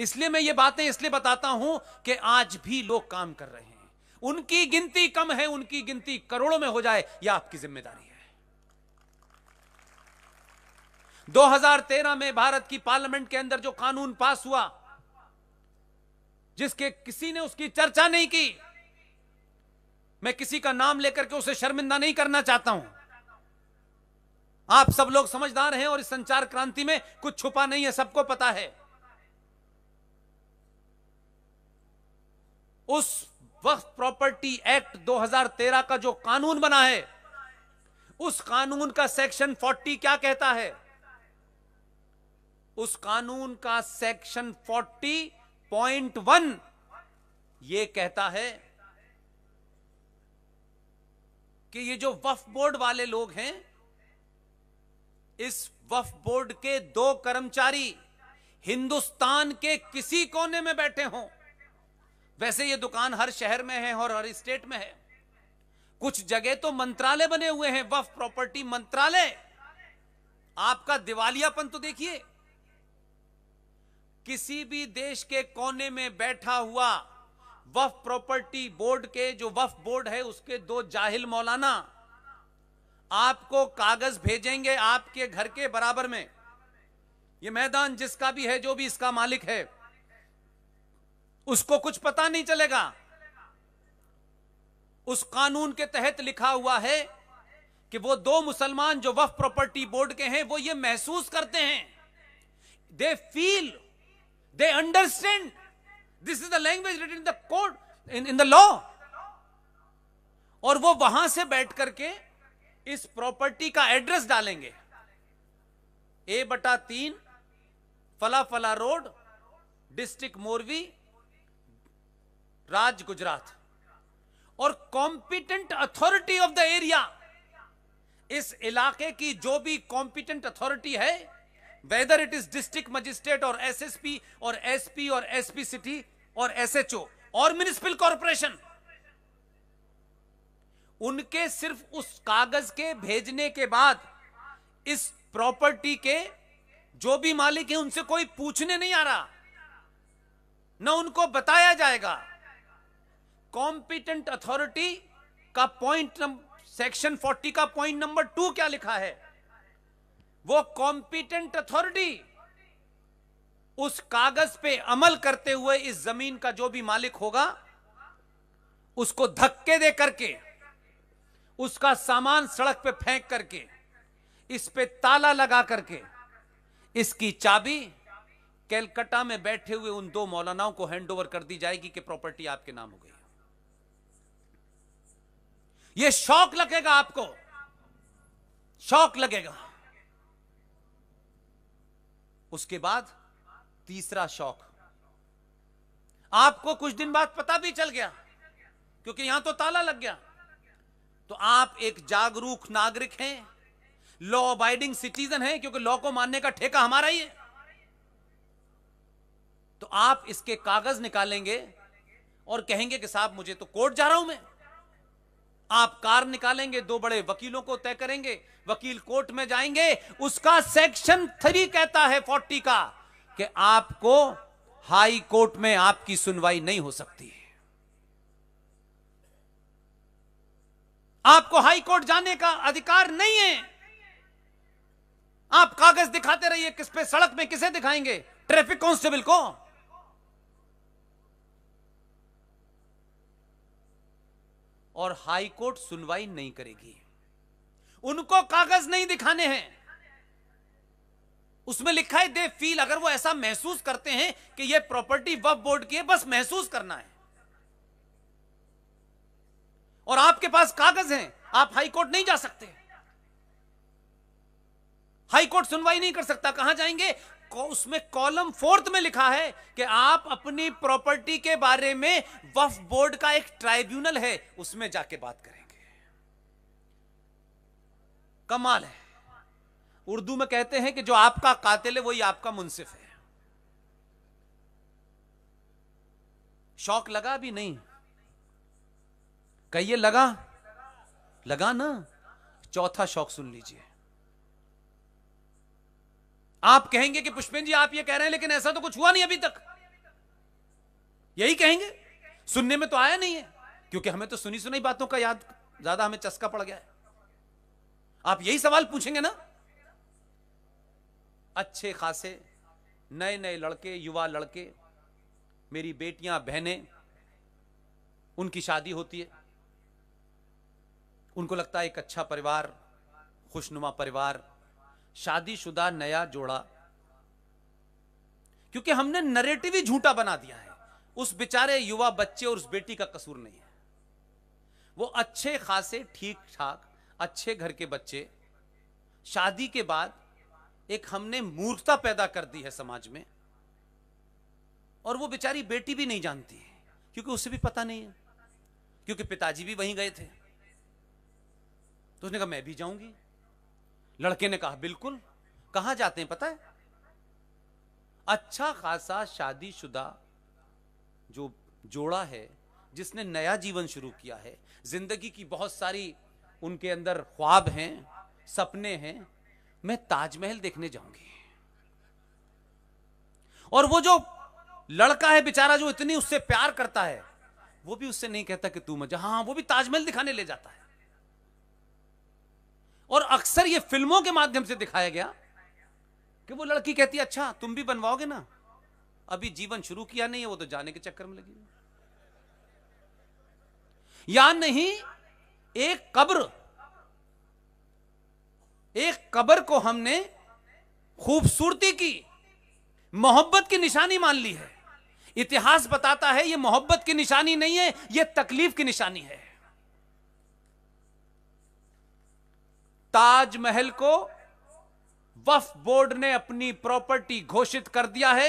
इसलिए मैं ये बातें इसलिए बताता हूं कि आज भी लोग काम कर रहे हैं उनकी गिनती कम है उनकी गिनती करोड़ों में हो जाए यह आपकी जिम्मेदारी है 2013 में भारत की पार्लियामेंट के अंदर जो कानून पास हुआ जिसके किसी ने उसकी चर्चा नहीं की मैं किसी का नाम लेकर के उसे शर्मिंदा नहीं करना चाहता हूं आप सब लोग समझदार हैं और इस संचार क्रांति में कुछ छुपा नहीं है सबको पता है उस वक्त प्रॉपर्टी एक्ट 2013 का जो कानून बना है उस कानून का सेक्शन 40 क्या कहता है उस कानून का सेक्शन 40.1 ये कहता है कि ये जो वफ बोर्ड वाले लोग हैं इस वफ बोर्ड के दो कर्मचारी हिंदुस्तान के किसी कोने में बैठे हों वैसे ये दुकान हर शहर में है और हर स्टेट में है कुछ जगह तो मंत्रालय बने हुए हैं वफ प्रॉपर्टी मंत्रालय आपका दिवालियापन तो देखिए किसी भी देश के कोने में बैठा हुआ वफ प्रॉपर्टी बोर्ड के जो वफ बोर्ड है उसके दो जाहिल मौलाना आपको कागज भेजेंगे आपके घर के बराबर में ये मैदान जिसका भी है जो भी इसका मालिक है उसको कुछ पता नहीं चलेगा उस कानून के तहत लिखा हुआ है कि वो दो मुसलमान जो वफ प्रॉपर्टी बोर्ड के हैं वो ये महसूस करते हैं they feel they understand this is the language writ in the court in in the law और वो वहां से बैठ करके इस प्रॉपर्टी का एड्रेस डालेंगे ए बटा तीन फला फला रोड डिस्ट्रिक्ट मोरवी राज गुजरात और competent authority of the area इस इलाके की जो भी कॉम्पिटेंट अथॉरिटी है whether it is district magistrate और एसएसपी और एसपी और एसपी सिटी और एसएचओ और म्यूनिसिपल कॉरपोरेशन उनके सिर्फ उस कागज के भेजने के बाद इस प्रॉपर्टी के जो भी मालिक है उनसे कोई पूछने नहीं आ रहा ना उनको बताया जाएगा कॉम्पिटेंट अथॉरिटी का पॉइंट सेक्शन 40 का पॉइंट नंबर टू क्या लिखा है वो कॉम्पिटेंट अथॉरिटी उस कागज पे अमल करते हुए इस जमीन का जो भी मालिक होगा उसको धक्के दे करके उसका सामान सड़क पे फेंक करके इस पे ताला लगा करके इसकी चाबी कैलकटा में बैठे हुए उन दो मौलानाओं को हैंडओवर कर दी जाएगी कि प्रॉपर्टी आपके नाम हो गई ये शौक लगेगा आपको शौक लगेगा उसके बाद तीसरा शौक आपको कुछ दिन बाद पता भी चल गया क्योंकि यहां तो ताला लग गया तो आप एक जागरूक नागरिक हैं लॉ अबाइडिंग सिटीजन हैं क्योंकि लॉ को मानने का ठेका हमारा ही है तो आप इसके कागज निकालेंगे और कहेंगे कि साहब मुझे तो कोर्ट जा रहा हूं मैं आप कार निकालेंगे दो बड़े वकीलों को तय करेंगे वकील कोर्ट में जाएंगे उसका सेक्शन थ्री कहता है फोर्टी का कि आपको हाई कोर्ट में आपकी सुनवाई नहीं हो सकती है आपको हाई कोर्ट जाने का अधिकार नहीं है आप कागज दिखाते रहिए किस पे सड़क में किसे दिखाएंगे ट्रैफिक कांस्टेबल को और हाई कोर्ट सुनवाई नहीं करेगी उनको कागज नहीं दिखाने हैं उसमें लिखा है दे फील अगर वो ऐसा महसूस करते हैं कि ये प्रॉपर्टी वफ बोर्ड की है बस महसूस करना है और आपके पास कागज हैं आप हाई कोर्ट नहीं जा सकते हाई कोर्ट सुनवाई नहीं कर सकता कहां जाएंगे उसमें कॉलम फोर्थ में लिखा है कि आप अपनी प्रॉपर्टी के बारे में वफ बोर्ड का एक ट्राइब्यूनल है उसमें जाके बात करेंगे कमाल है उर्दू में कहते हैं कि जो आपका कातिल है वही आपका मुनसिफ है शौक लगा भी नहीं कहिए लगा लगा ना चौथा शौक सुन लीजिए आप कहेंगे कि पुष्पेन जी आप ये कह रहे हैं लेकिन ऐसा तो कुछ हुआ नहीं अभी तक यही कहेंगे सुनने में तो आया नहीं है क्योंकि हमें तो सुनी सुनी बातों का याद ज्यादा हमें चस्का पड़ गया है आप यही सवाल पूछेंगे ना अच्छे खासे नए नए लड़के युवा लड़के मेरी बेटियां बहनें उनकी शादी होती है उनको लगता है एक अच्छा परिवार खुशनुमा परिवार शादीशुदा नया जोड़ा क्योंकि हमने नरेटिव ही झूठा बना दिया है उस बेचारे युवा बच्चे और उस बेटी का कसूर नहीं है वो अच्छे खासे ठीक ठाक अच्छे घर के बच्चे शादी के बाद एक हमने मूर्खता पैदा कर दी है समाज में और वो बेचारी बेटी भी नहीं जानती है क्योंकि उसे भी पता नहीं है क्योंकि पिताजी भी वहीं गए थे तो उसने कहा मैं भी जाऊंगी लड़के ने कहा बिल्कुल कहा जाते हैं पता है अच्छा खासा शादीशुदा जो जोड़ा है जिसने नया जीवन शुरू किया है जिंदगी की बहुत सारी उनके अंदर ख्वाब हैं सपने हैं मैं ताजमहल देखने जाऊंगी और वो जो लड़का है बेचारा जो इतनी उससे प्यार करता है वो भी उससे नहीं कहता कि तू मजा हाँ, हाँ वो भी ताजमहल दिखाने ले जाता है और अक्सर ये फिल्मों के माध्यम से दिखाया गया कि वो लड़की कहती है अच्छा तुम भी बनवाओगे ना अभी जीवन शुरू किया नहीं है वो तो जाने के चक्कर में लगी या नहीं एक कब्र एक कब्र को हमने खूबसूरती की मोहब्बत की निशानी मान ली है इतिहास बताता है ये मोहब्बत की निशानी नहीं है ये तकलीफ की निशानी है ताजमहल को वफ बोर्ड ने अपनी प्रॉपर्टी घोषित कर दिया है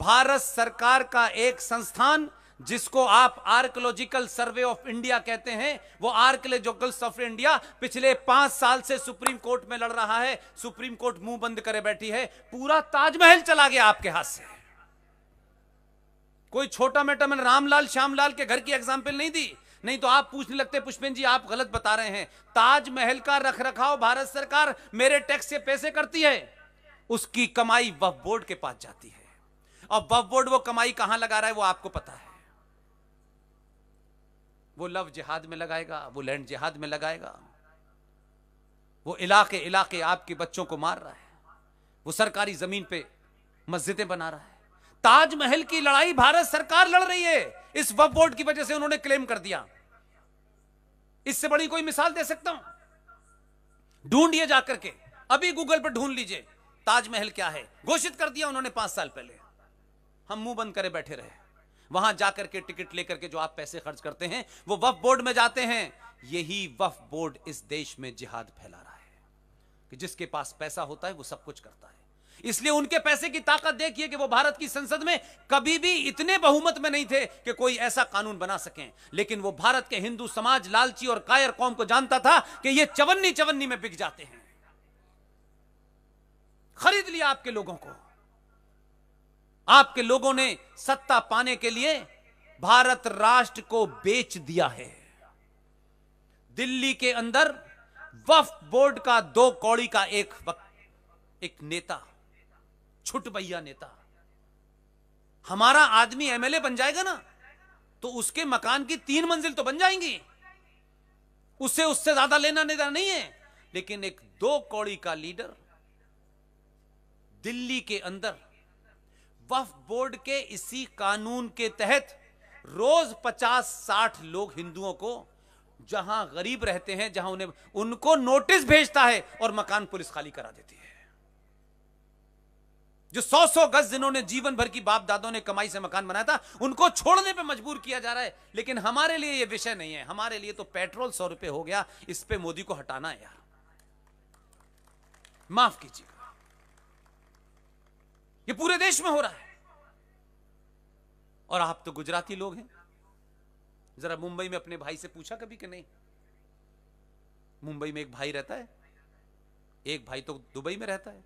भारत सरकार का एक संस्थान जिसको आप आर्कोलॉजिकल सर्वे ऑफ इंडिया कहते हैं वो आर्कोलॉजिकल ऑफ इंडिया पिछले पांच साल से सुप्रीम कोर्ट में लड़ रहा है सुप्रीम कोर्ट मुंह बंद करे बैठी है पूरा ताजमहल चला गया आपके हाथ से कोई छोटा मेटा मैंने रामलाल श्यामलाल के घर की एग्जाम्पल नहीं दी नहीं तो आप पूछने लगते पुष्पिन जी आप गलत बता रहे हैं ताजमहल का रख रखाव भारत सरकार मेरे टैक्स से पैसे करती है उसकी कमाई वफ बोर्ड के पास जाती है और वफ बोर्ड वो कमाई कहां लगा रहा है वो आपको पता है वो लव जिहाद में लगाएगा वो लैंड जिहाद में लगाएगा वो इलाके इलाके आपके बच्चों को मार रहा है वो सरकारी जमीन पे मस्जिदें बना रहा है ताजमहल की लड़ाई भारत सरकार लड़ रही है इस वफ बोर्ड की वजह से उन्होंने क्लेम कर दिया इससे बड़ी कोई मिसाल दे सकता हूं ढूंढिए जाकर के अभी गूगल पर ढूंढ लीजिए ताजमहल क्या है घोषित कर दिया उन्होंने पांच साल पहले हम मुंह बंद करे बैठे रहे वहां जाकर के टिकट लेकर के जो आप पैसे खर्च करते हैं वो वफ बोर्ड में जाते हैं यही वफ बोर्ड इस देश में जिहाद फैला रहा है कि जिसके पास पैसा होता है वो सब कुछ करता है इसलिए उनके पैसे की ताकत देखिए कि वो भारत की संसद में कभी भी इतने बहुमत में नहीं थे कि कोई ऐसा कानून बना सके लेकिन वो भारत के हिंदू समाज लालची और कायर कौम को जानता था कि ये चवन्नी चवन्नी में बिक जाते हैं खरीद लिया आपके लोगों को आपके लोगों ने सत्ता पाने के लिए भारत राष्ट्र को बेच दिया है दिल्ली के अंदर वफ बोर्ड का दो कौड़ी का एक वक्त एक नेता छुट भैया नेता हमारा आदमी एमएलए बन जाएगा ना तो उसके मकान की तीन मंजिल तो बन जाएंगी उसे उससे ज्यादा लेना नेता नहीं है लेकिन एक दो कौड़ी का लीडर दिल्ली के अंदर वफ बोर्ड के इसी कानून के तहत रोज पचास साठ लोग हिंदुओं को जहां गरीब रहते हैं जहां उन्हें उनको नोटिस भेजता है और मकान पुलिस खाली करा देती है जो सौ सौ गज जिन्होंने जीवन भर की बाप दादों ने कमाई से मकान बनाया था उनको छोड़ने पे मजबूर किया जा रहा है लेकिन हमारे लिए ये विषय नहीं है हमारे लिए तो पेट्रोल सौ रुपए हो गया इस पे मोदी को हटाना है यार माफ कीजिएगा ये पूरे देश में हो रहा है और आप तो गुजराती लोग हैं जरा मुंबई में अपने भाई से पूछा कभी कि नहीं मुंबई में एक भाई रहता है एक भाई तो दुबई में रहता है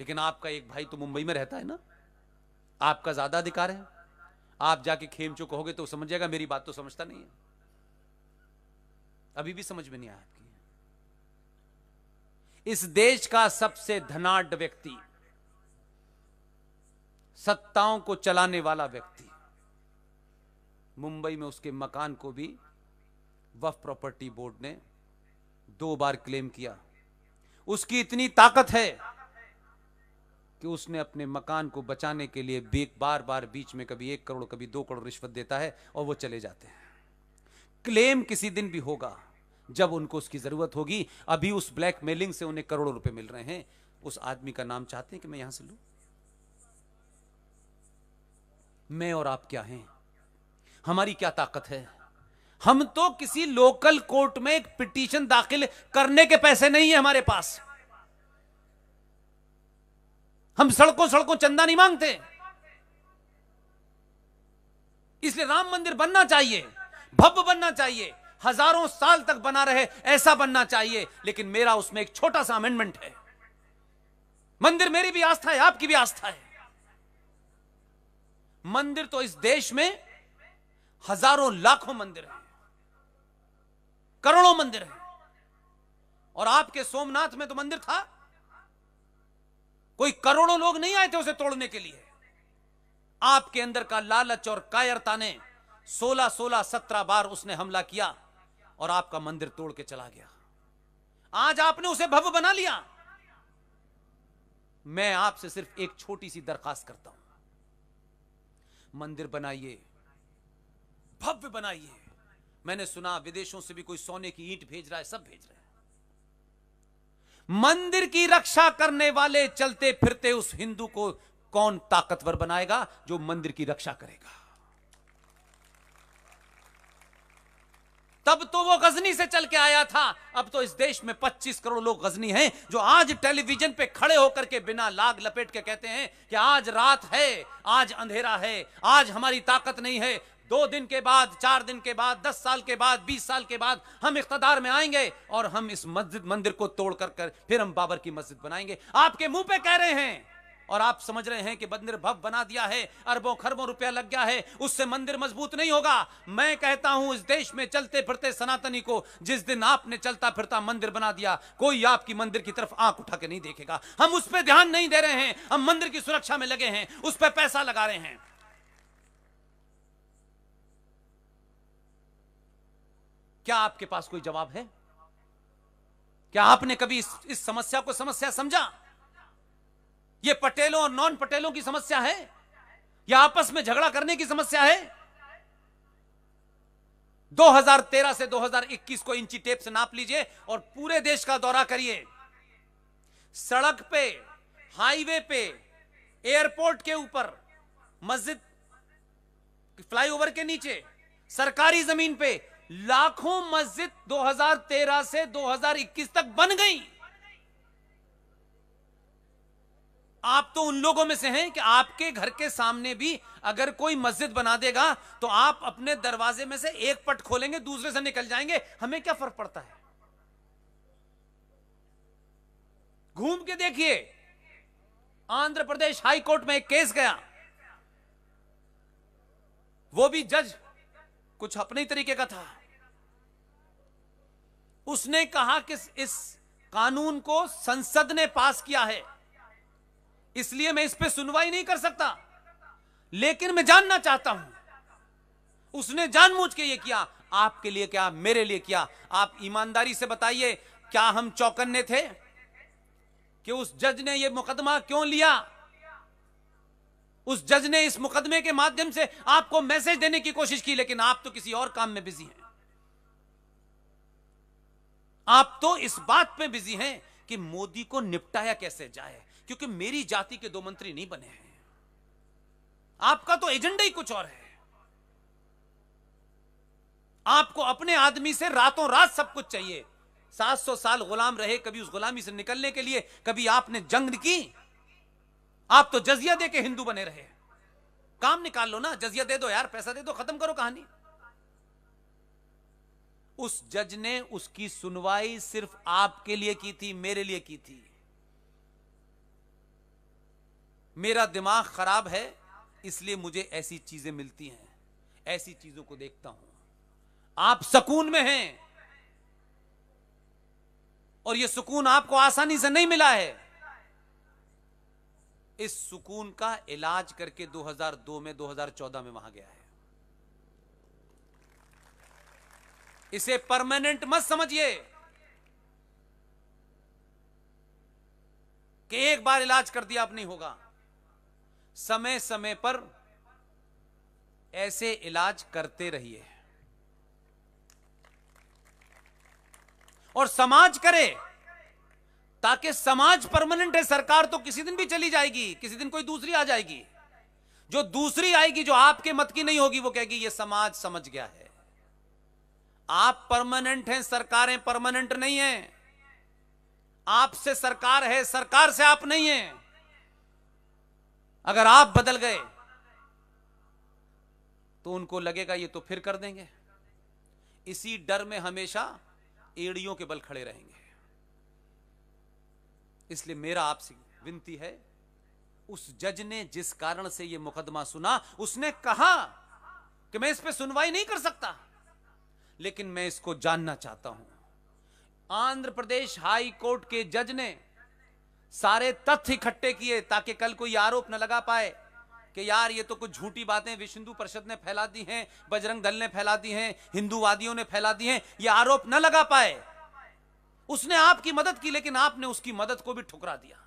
लेकिन आपका एक भाई तो मुंबई में रहता है ना आपका ज्यादा अधिकार है आप जाके खेम चो कहोगे तो समझ जाएगा मेरी बात तो समझता नहीं है अभी भी समझ में नहीं आया आपकी इस देश का सबसे धनाढ़ व्यक्ति सत्ताओं को चलाने वाला व्यक्ति मुंबई में उसके मकान को भी वफ प्रॉपर्टी बोर्ड ने दो बार क्लेम किया उसकी इतनी ताकत है कि उसने अपने मकान को बचाने के लिए बार बार बीच में कभी एक करोड़ कभी दो करोड़ रिश्वत देता है और वो चले जाते हैं क्लेम किसी दिन भी होगा जब उनको उसकी ज़रूरत होगी अभी उस ब्लैकमेलिंग से उन्हें करोड़ों रुपए मिल रहे हैं उस आदमी का नाम चाहते हैं कि मैं यहां से लू मैं और आप क्या हैं हमारी क्या ताकत है हम तो किसी लोकल कोर्ट में एक पिटीशन दाखिल करने के पैसे नहीं है हमारे पास हम सड़कों सड़कों चंदा नहीं मांगते इसलिए राम मंदिर बनना चाहिए भव्य बनना चाहिए हजारों साल तक बना रहे ऐसा बनना चाहिए लेकिन मेरा उसमें एक छोटा सा अमेंडमेंट है मंदिर मेरी भी आस्था है आपकी भी आस्था है मंदिर तो इस देश में हजारों लाखों मंदिर है करोड़ों मंदिर है और आपके सोमनाथ में तो मंदिर था कोई करोड़ों लोग नहीं आए थे उसे तोड़ने के लिए आपके अंदर का लालच और कायरता ने सोलह सोलह सत्रह बार उसने हमला किया और आपका मंदिर तोड़ के चला गया आज आपने उसे भव्य बना लिया मैं आपसे सिर्फ एक छोटी सी दरखास्त करता हूं मंदिर बनाइए भव्य बनाइए मैंने सुना विदेशों से भी कोई सोने की ईंट भेज रहा है सब भेज रहा है मंदिर की रक्षा करने वाले चलते फिरते उस हिंदू को कौन ताकतवर बनाएगा जो मंदिर की रक्षा करेगा तब तो वो गजनी से चल के आया था अब तो इस देश में 25 करोड़ लोग गजनी हैं जो आज टेलीविजन पे खड़े होकर के बिना लाग लपेट के कहते हैं कि आज रात है आज अंधेरा है आज हमारी ताकत नहीं है दो दिन के बाद चार दिन के बाद दस साल के बाद बीस साल के बाद हम इकतदार में आएंगे और हम इस मस्जिद मंदिर को तोड़ कर, कर फिर हम बाबर की मस्जिद बनाएंगे आपके मुंह पे कह रहे हैं और आप समझ रहे हैं कि मंदिर भव बना दिया है अरबों खरबों रुपया लग गया है उससे मंदिर मजबूत नहीं होगा मैं कहता हूं इस देश में चलते फिरते सनातनी को जिस दिन आपने चलता फिरता मंदिर बना दिया कोई आपकी मंदिर की तरफ आंख उठा के नहीं देखेगा हम उस पर ध्यान नहीं दे रहे हैं हम मंदिर की सुरक्षा में लगे हैं उस पर पैसा लगा रहे हैं क्या आपके पास कोई जवाब है क्या आपने कभी इस, इस समस्या को समस्या समझा ये पटेलों और नॉन पटेलों की समस्या है या आपस में झगड़ा करने की समस्या है 2013 से 2021 को इंची टेप से नाप लीजिए और पूरे देश का दौरा करिए सड़क पे हाईवे पे एयरपोर्ट के ऊपर मस्जिद फ्लाईओवर के नीचे सरकारी जमीन पे लाखों मस्जिद 2013 से 2021 तक बन गई आप तो उन लोगों में से हैं कि आपके घर के सामने भी अगर कोई मस्जिद बना देगा तो आप अपने दरवाजे में से एक पट खोलेंगे दूसरे से निकल जाएंगे हमें क्या फर्क पड़ता है घूम के देखिए आंध्र प्रदेश हाई कोर्ट में एक केस गया वो भी जज कुछ अपने ही तरीके का था उसने कहा कि इस कानून को संसद ने पास किया है इसलिए मैं इस पर सुनवाई नहीं कर सकता लेकिन मैं जानना चाहता हूं उसने जानबूझ के ये किया आपके लिए क्या मेरे लिए क्या आप ईमानदारी से बताइए क्या हम चौकन्ने थे कि उस जज ने यह मुकदमा क्यों लिया उस जज ने इस मुकदमे के माध्यम से आपको मैसेज देने की कोशिश की लेकिन आप तो किसी और काम में बिजी हैं आप तो इस बात पे बिजी हैं कि मोदी को निपटाया कैसे जाए क्योंकि मेरी जाति के दो मंत्री नहीं बने हैं आपका तो एजेंडा ही कुछ और है आपको अपने आदमी से रातों रात सब कुछ चाहिए 700 साल गुलाम रहे कभी उस गुलामी से निकलने के लिए कभी आपने जंग की आप तो जजिया दे के हिंदू बने रहे काम निकाल लो ना जजिया दे दो यार पैसा दे दो खत्म करो कहानी उस जज ने उसकी सुनवाई सिर्फ आपके लिए की थी मेरे लिए की थी मेरा दिमाग खराब है इसलिए मुझे ऐसी चीजें मिलती हैं ऐसी चीजों को देखता हूं आप सुकून में हैं और यह सुकून आपको आसानी से नहीं मिला है इस सुकून का इलाज करके 2002 में 2014 में वहां गया है इसे परमानेंट मत समझिए कि एक बार इलाज कर दिया अब नहीं होगा समय समय पर ऐसे इलाज करते रहिए और समाज करे ताकि समाज परमानेंट है सरकार तो किसी दिन भी चली जाएगी किसी दिन कोई दूसरी आ जाएगी जो दूसरी आएगी जो आपके मत की नहीं होगी वो कहेगी ये समाज समझ गया है आप परमानेंट हैं सरकारें परमानेंट नहीं है आपसे सरकार है सरकार से आप नहीं है अगर आप बदल गए तो उनको लगेगा ये तो फिर कर देंगे इसी डर में हमेशा एड़ियों के बल खड़े रहेंगे इसलिए मेरा आपसे विनती है उस जज ने जिस कारण से यह मुकदमा सुना उसने कहा कि मैं इस पर सुनवाई नहीं कर सकता लेकिन मैं इसको जानना चाहता हूं आंध्र प्रदेश हाई कोर्ट के जज ने सारे तथ्य इकट्ठे किए ताकि कल कोई आरोप न लगा पाए कि यार ये तो कुछ झूठी बातें विश्व हिंदू परिषद ने फैला दी हैं बजरंग दल ने फैला दी हैं हिंदूवादियों ने फैला दी हैं ये आरोप न लगा पाए उसने आपकी मदद की लेकिन आपने उसकी मदद को भी ठुकरा दिया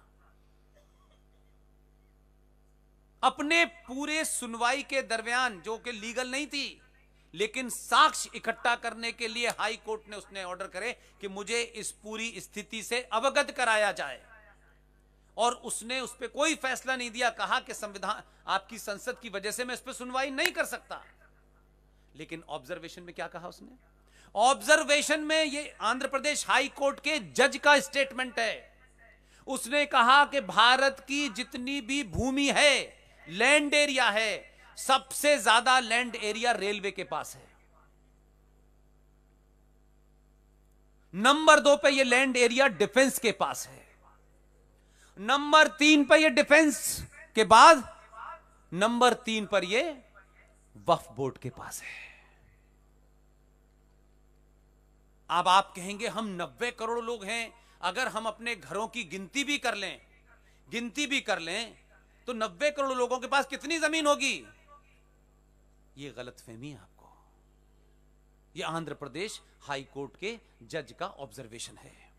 अपने पूरे सुनवाई के दरमियान जो कि लीगल नहीं थी लेकिन साक्ष्य इकट्ठा करने के लिए हाई कोर्ट ने उसने ऑर्डर करे कि मुझे इस पूरी स्थिति से अवगत कराया जाए और उसने उस पर कोई फैसला नहीं दिया कहा कि संविधान आपकी संसद की वजह से मैं इस पर सुनवाई नहीं कर सकता लेकिन ऑब्जर्वेशन में क्या कहा उसने ऑब्जर्वेशन में ये आंध्र प्रदेश हाई कोर्ट के जज का स्टेटमेंट है उसने कहा कि भारत की जितनी भी भूमि है लैंड एरिया है सबसे ज्यादा लैंड एरिया रेलवे के पास है नंबर दो पे ये लैंड एरिया डिफेंस के पास है नंबर तीन पर ये डिफेंस के बाद नंबर तीन पर ये वफ बोर्ड के पास है अब आप कहेंगे हम नब्बे करोड़ लोग हैं अगर हम अपने घरों की गिनती भी कर लें गिनती भी कर लें तो नब्बे करोड़ लोगों के पास कितनी जमीन होगी ये गलत फहमी है आपको ये आंध्र प्रदेश हाई कोर्ट के जज का ऑब्जर्वेशन है